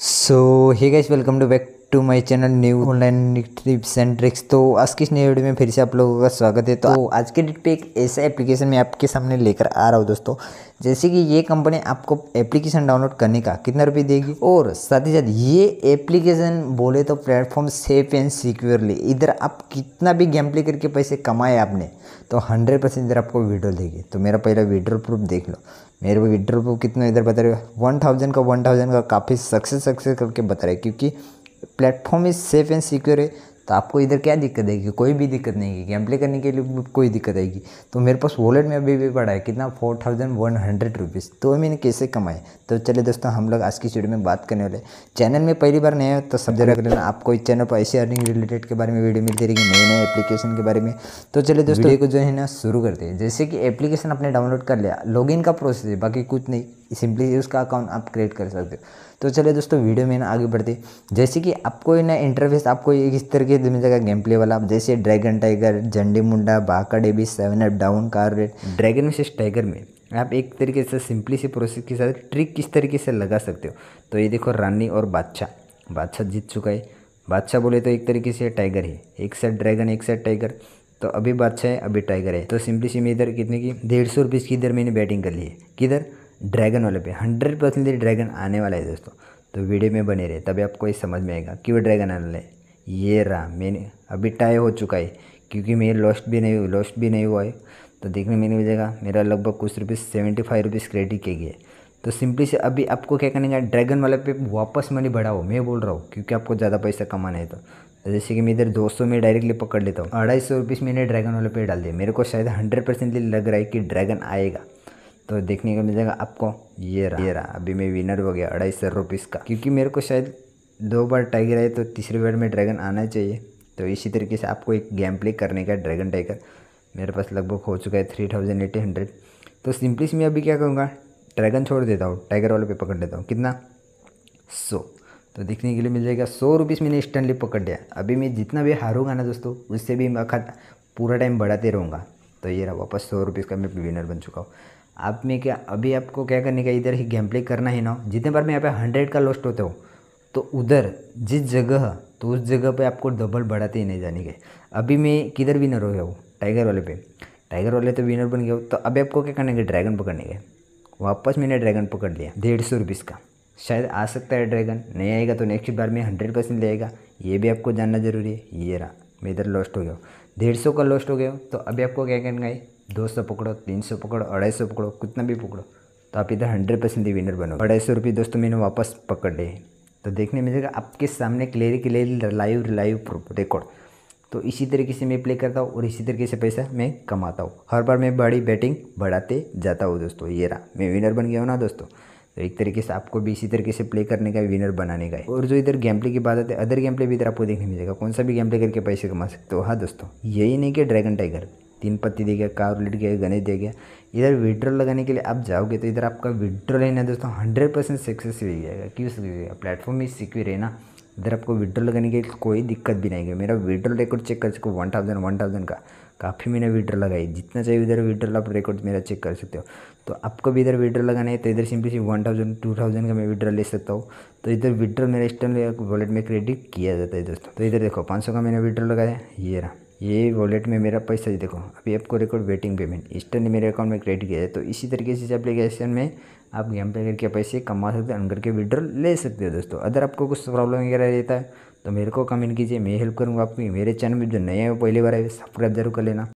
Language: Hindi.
so hey guys welcome to back to my channel new online tips and tricks तो आज की इस नई वीडियो में फिर से आप लोगों का स्वागत है तो आज के डेट पे एक ऐसा एप्लीकेशन मैं आपके सामने लेकर आ रहा हूँ दोस्तों जैसे कि ये कंपनी आपको एप्लीकेशन डाउनलोड करने का कितना रुपये देगी और साथ ही साथ ये एप्लीकेशन बोले तो प्लेटफॉर्म सेफ एंड सिक्योरली इधर आप कितना भी गेम प्ले करके पैसे कमाए आपने तो हंड्रेड परसेंट इधर आपको विड्रॉल देगी तो मेरा पहला विड्रॉल प्रूफ देख लो मेरे को विड्रॉल प्रूफ कितना इधर बता रहे वन थाउजेंड का वन थाउजेंड का काफ़ी सक्सेस सक्सेस करके बता रहे क्योंकि platform is safe and secure है तो आपको इधर क्या दिक्कत आएगी कोई भी दिक्कत नहीं आएगी गेम प्ले करने के लिए कोई दिक्कत आएगी तो मेरे पास वॉलेट में अभी भी पड़ा है कितना four thousand one hundred rupees तो मैंने कैसे कमाए तो चलिए दोस्तों हम लोग आज की वीडियो में बात करने वाले चैनल में पहली बार नए हो तो सब जगह लेना आपको इस चैनल पर ऐसी अर्निंग रिलेटेड के बारे में वीडियो मिलती रहेगी नए नए एप्लीकेशन के बारे में तो चलिए दोस्तों को जो है ना शुरू करते हैं जैसे कि एप्लीकेशन आपने डाउनलोड कर लिया लॉग का प्रोसेस है बाकी कुछ नहीं सिंपली उसका अकाउंट आप क्रिएट कर सकते हो तो चलिए दोस्तों वीडियो में ना आगे बढ़ते जैसे कि आपको ना इंटरफेस आपको एक इस तरह से मिल गेम प्ले वाला जैसे ड्रैगन टाइगर झंडी मुंडा बाका डेबी seven up down car red dragon विशेष टाइगर में आप एक तरीके से सिंपली सी प्रोसेस के साथ ट्रिक किस तरीके से लगा सकते हो तो ये देखो रानी और बादशाह बादशाह जीत चुका है बादशाह बोले तो एक तरीके से टाइगर है एक साइड ड्रैगन एक साइड टाइगर तो अभी बादशाह है अभी टाइगर है तो सिंपली सी मैं इधर कितने की डेढ़ सौ रुपीज़ की इधर मैंने बैटिंग कर ली है किधर ड्रैगन वाले पे हंड्रेड परसेंट ड्रैगन आने वाला है दोस्तों तो वीडियो में बने रहे तभी आपको ये समझ में आएगा कि वो ड्रैगन आने वाला है ये रहा मैंने अभी टाई हो चुका है क्योंकि मेरे लॉस्ट भी नहीं हुई लॉस्ट भी नहीं हुआ है तो देखने में नहीं मिलेगा मेरा लगभग कुछ rupees seventy five rupees credit किए गए तो सिंपली से अभी आपको क्या करना है ड्रैगन वाले पे वापस मनी बढ़ाओ मैं बोल रहा हूँ क्योंकि आपको ज़्यादा पैसा कमाना है तो।, तो जैसे कि मैं इधर दो सौ में डायरेक्टली पकड़ लेता हूँ अढ़ाई सौ रुपीस मैंने ड्रैगन वाले पे डाल दिया मेरे को शायद हंड्रेड परसेंटली लग रहा है कि ड्रैगन आएगा तो देखने को मिल जाएगा आपको ये रहा ये रहा अभी मैं विनर हो गया अढ़ाई सौ रुपीस का क्योंकि मेरे को शायद दो बार टाइगर आए तो तीसरी बार में ड्रैगन आना चाहिए तो इसी तरीके से आपको एक गेम प्ले करने का ड्रैगन टाइगर मेरे पास लगभग हो चुका है थ्री थाउजेंड एटी हंड्रेड तो सिंपली से मैं अभी क्या करूँगा ड्रैगन छोड़ देता हूँ टाइगर वाले पे पकड़ देता हूँ कितना सौ तो देखने के लिए मिल जाएगा सौ रुपीज़ मैंने इंस्टेंटली पकड़ लिया अभी मैं जितना भी हारूंगा ना दोस्तों उससे भी मैं पूरा टाइम बढ़ाते रहूँगा तो ये रहा वापस सौ रुपीस का मैं विनर बन चुका हूँ आप में क्या अभी आपको क्या करने का इधर ही गेम प्ले करना है ना जितने बार में यहाँ पे हंड्रेड का लॉस्ट होते हो तो उधर जिस जगह तो उस जगह पे आपको डबल बढ़ाते ही नहीं जाने के अभी मैं किधर विनर हो गया हूँ टाइगर वाले पे टाइगर वाले तो विनर बन गया तो अभी आपको क्या करने के ड्रैगन पकड़ने के वापस मैंने ड्रैगन पकड़ लिया डेढ़ सौ का शायद आ सकता है ड्रैगन नहीं आएगा तो नेक्स्ट बार में हंड्रेड परसेंट लेगा ये भी आपको जानना ज़रूरी है ये रहा मैं इधर लॉस्ट हो गया हूँ डेढ़ सौ का लॉस्ट हो गया तो अभी आपको क्या करना है दो सौ पकड़ो तीन सौ पकड़ो अढ़ाई सौ पकड़ो कितना भी पकड़ो तो आप इधर हंड्रेड परसेंट ही विनर बनो अढ़ाई सौ रुपये दोस्तों मैंने वापस पकड़ लिए तो देखने मिलेगा आपके सामने clear clear live live record तो इसी तरीके से मैं प्ले करता हूँ और इसी तरीके से पैसा मैं कमाता हूँ हर बार मैं बड़ी बैटिंग बढ़ाते जाता हूँ दोस्तों ये रहा मैं विनर बन गया हूँ ना दोस्तों तो एक तरीके से आपको भी इसी तरीके से प्ले करने का विनर बनाने का है और जो इधर गेम प्ले की बात आती है अदर गेम प्ले भी इधर आपको देखने मिलेगा कौन सा भी गेम प्ले करके पैसे कमा सकते हो हाँ दोस्तों यही नहीं कि ड्रैगन टाइगर तीन पत्ती दे गया कार लीड गया गने दे गया इधर विड्रॉल लगाने के लिए आप जाओगे तो इधर आपका विड्रॉल है ना दोस्तों हंड्रेड परसेंट सक्सेस हो जाएगा क्यों प्लेटफॉर्म ही सिक्योर है ना इधर आपको विड्रॉल लगाने के कोई दिक्कत भी नहीं है मेरा विड्रॉल रिकॉर्ड चेक कर सको वन थाउजेंड वन थाउजेंड का काफ़ी मैंने विड्रॉल लगाई जितना चाहिए इधर विड्रॉल आप रिकॉर्ड मेरा चेक कर सकते हो तो आपको भी इधर विड्रॉल लगाना है तो इधर simply see one thousand two thousand का मैं विड्रॉल ले सकता हूँ तो इधर विड्रॉल मेरा इस वॉलेट में क्रेडिट किया जाता है दोस्तों तो इधर देखो पाँच सौ का मैंने विड्रॉल लगाया ये रहा ये वॉलेट में मेरा पैसा ही देखो अभी आपको रिकॉर्ड वेटिंग पेमेंट इंस्टेंट मेरे अकाउंट में क्रेडिट किया है तो इसी तरीके से इस एप्लीकेशन में आप गेम प्ले करके पैसे कमा सकते हो करके विड्रॉल ले सकते हो दोस्तों अगर आपको कुछ प्रॉब्लम वगैरह रहता है तो मेरे को कमेंट कीजिए मैं हेल्प करूँगा आपकी मेरे चैनल में जो नए हैं वो पहली बार आए सब्सक्राइब जरूर कर लेना